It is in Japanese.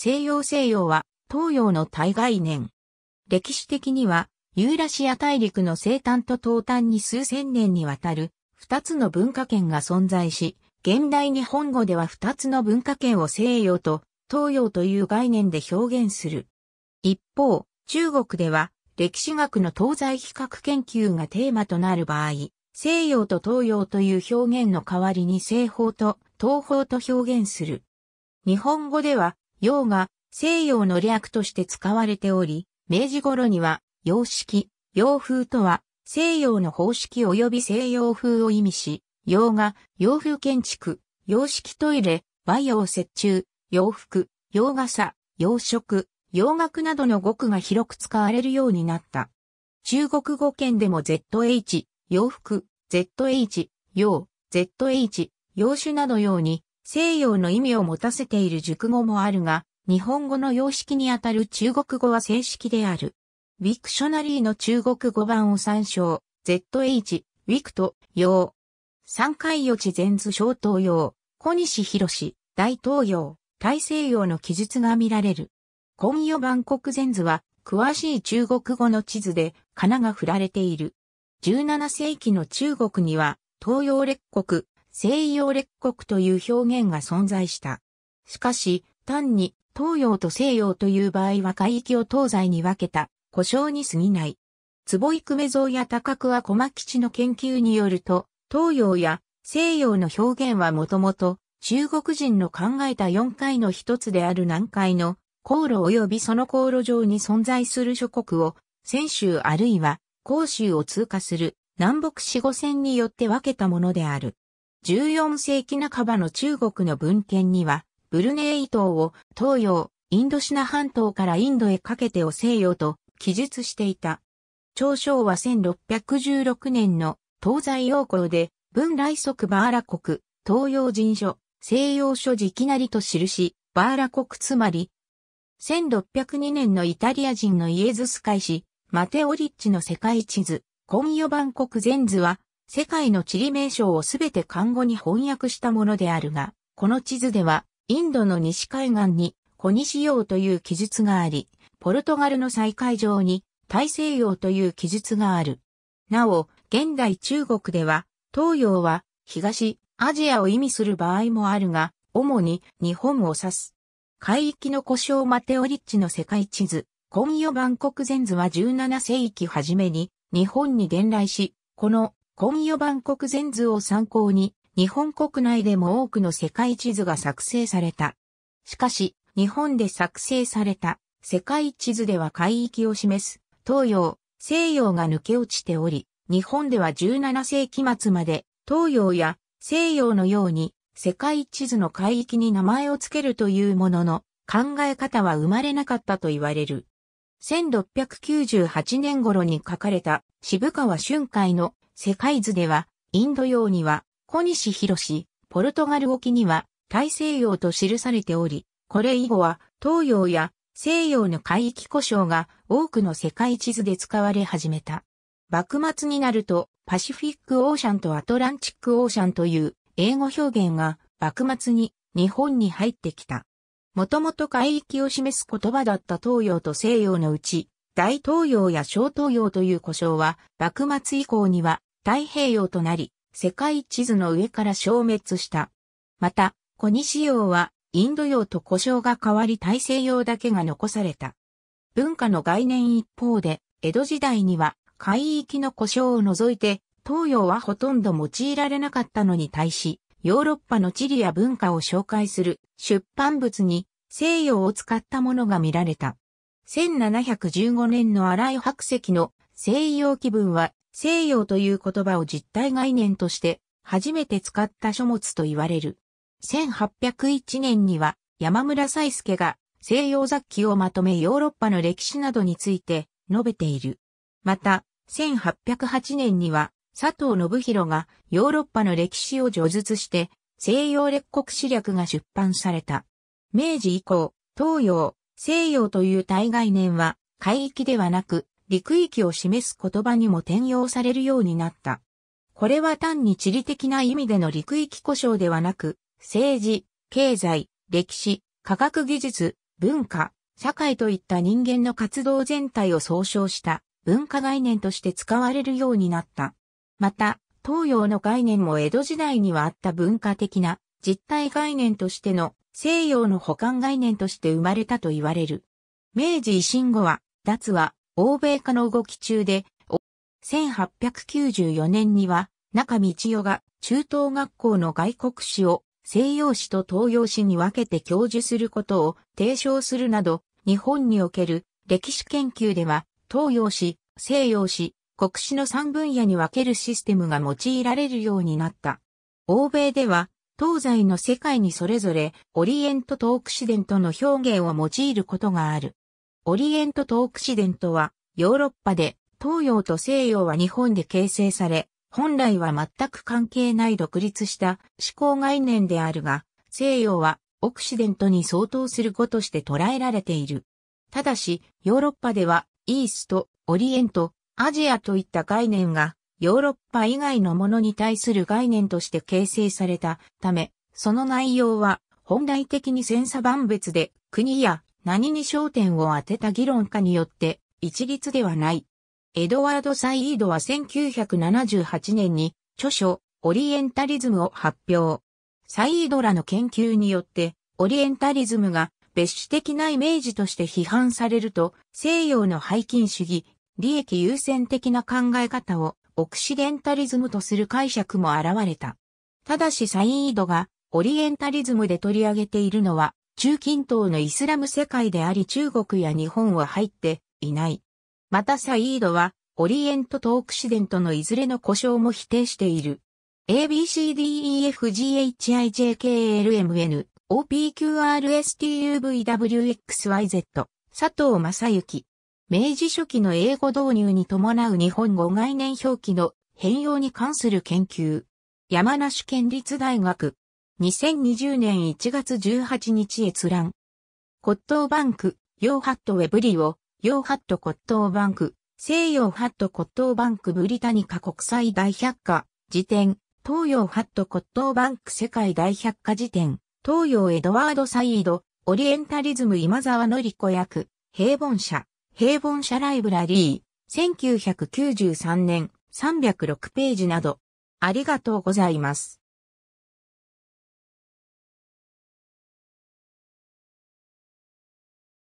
西洋西洋は東洋の大概念。歴史的にはユーラシア大陸の西端と東端に数千年にわたる二つの文化圏が存在し、現代日本語では二つの文化圏を西洋と東洋という概念で表現する。一方、中国では歴史学の東西比較研究がテーマとなる場合、西洋と東洋という表現の代わりに西方と東方と表現する。日本語では洋が西洋の略として使われており、明治頃には洋式、洋風とは西洋の方式及び西洋風を意味し、洋が洋風建築、洋式トイレ、和洋折衷、洋服、洋傘、洋食、洋楽などの語句が広く使われるようになった。中国語圏でも ZH、洋服、ZH、洋、ZH、洋酒などように、西洋の意味を持たせている熟語もあるが、日本語の様式にあたる中国語は正式である。ウィクショナリーの中国語版を参照、ZH、ウィクト、用。三海予知全図小東洋、小西博士、大東洋、大西洋の記述が見られる。今夜版国全図は、詳しい中国語の地図で、仮が振られている。17世紀の中国には、東洋列国、西洋列国という表現が存在した。しかし、単に東洋と西洋という場合は海域を東西に分けた故障に過ぎない。坪井久米蔵や高桑小牧地の研究によると、東洋や西洋の表現はもともと中国人の考えた4回の一つである南海の航路及びその航路上に存在する諸国を、泉州あるいは甲州を通過する南北四五線によって分けたものである。14世紀半ばの中国の文献には、ブルネイ島を東洋、インドシナ半島からインドへかけてを西洋と記述していた。長章は1616年の東西洋行で、文来即バーラ国、東洋人書、西洋書直なりと記し、バーラ国つまり、1602年のイタリア人のイエズス会士、マテオリッチの世界地図、コンヨン国全図は、世界の地理名称をすべて漢語に翻訳したものであるが、この地図では、インドの西海岸に小西洋という記述があり、ポルトガルの再海上に大西洋という記述がある。なお、現代中国では、東洋は東アジアを意味する場合もあるが、主に日本を指す。海域の故障マテオリッチの世界地図、今夜万国全図は17世紀初めに日本に伝来し、この今夜版国全図を参考に、日本国内でも多くの世界地図が作成された。しかし、日本で作成された世界地図では海域を示す東洋、西洋が抜け落ちており、日本では17世紀末まで東洋や西洋のように世界地図の海域に名前を付けるというものの考え方は生まれなかったと言われる。1698年頃に書かれた渋川春海の世界図では、インド洋には、小西博士、ポルトガル沖には、大西洋と記されており、これ以後は、東洋や西洋の海域故障が多くの世界地図で使われ始めた。幕末になると、パシフィックオーシャンとアトランチックオーシャンという英語表現が幕末に日本に入ってきた。もともと海域を示す言葉だった東洋と西洋のうち、大東洋や小東洋という故障は、幕末以降には太平洋となり、世界地図の上から消滅した。また、小西洋はインド洋と故障が変わり大西洋だけが残された。文化の概念一方で、江戸時代には海域の故障を除いて、東洋はほとんど用いられなかったのに対し、ヨーロッパの地理や文化を紹介する出版物に西洋を使ったものが見られた。1715年の荒井白石の西洋気分は西洋という言葉を実体概念として初めて使った書物と言われる。1801年には山村斎介が西洋雑記をまとめヨーロッパの歴史などについて述べている。また、1808年には佐藤信弘がヨーロッパの歴史を叙述して西洋列国史略が出版された。明治以降、東洋、西洋という大概念は海域ではなく陸域を示す言葉にも転用されるようになった。これは単に地理的な意味での陸域故障ではなく、政治、経済、歴史、科学技術、文化、社会といった人間の活動全体を総称した文化概念として使われるようになった。また、東洋の概念も江戸時代にはあった文化的な実体概念としての西洋の補完概念として生まれたと言われる。明治維新後は、脱は欧米化の動き中で、1894年には中道代が中等学校の外国史を西洋史と東洋史に分けて教授することを提唱するなど、日本における歴史研究では東洋史、西洋史、国史の3分野に分けるシステムが用いられるようになった。欧米では東西の世界にそれぞれオリエントトークシデントの表現を用いることがある。オリエントとオクシデントはヨーロッパで、東洋と西洋は日本で形成され、本来は全く関係ない独立した思考概念であるが、西洋はオクシデントに相当する語として捉えられている。ただし、ヨーロッパでは、イースト、オリエント、アジアといった概念が、ヨーロッパ以外のものに対する概念として形成されたため、その内容は本来的に千差万別で国や何に焦点を当てた議論かによって一律ではない。エドワード・サイードは1978年に著書オリエンタリズムを発表。サイードらの研究によってオリエンタリズムが別種的なイメージとして批判されると西洋の背近主義、利益優先的な考え方をオクシデンタリズムとする解釈も現れた。ただしサイードがオリエンタリズムで取り上げているのは中近東のイスラム世界であり中国や日本は入っていない。またサイードは、オリエントとオクシデントのいずれの故障も否定している。ABCDEFGHIJKLMN OPQRSTUVWXYZ 佐藤正幸明治初期の英語導入に伴う日本語概念表記の変容に関する研究。山梨県立大学2020年1月18日閲覧。コットーバンク、ヨーハットウェブリオ、ヨーハットコットーバンク、西洋ハットコットーバンクブリタニカ国際大百科、辞典、東洋ハットコットーバンク世界大百科辞典、東洋エドワード・サイード、オリエンタリズム今沢のり子役、平凡社、平凡社ライブラリー、1993年306ページなど、ありがとうございます。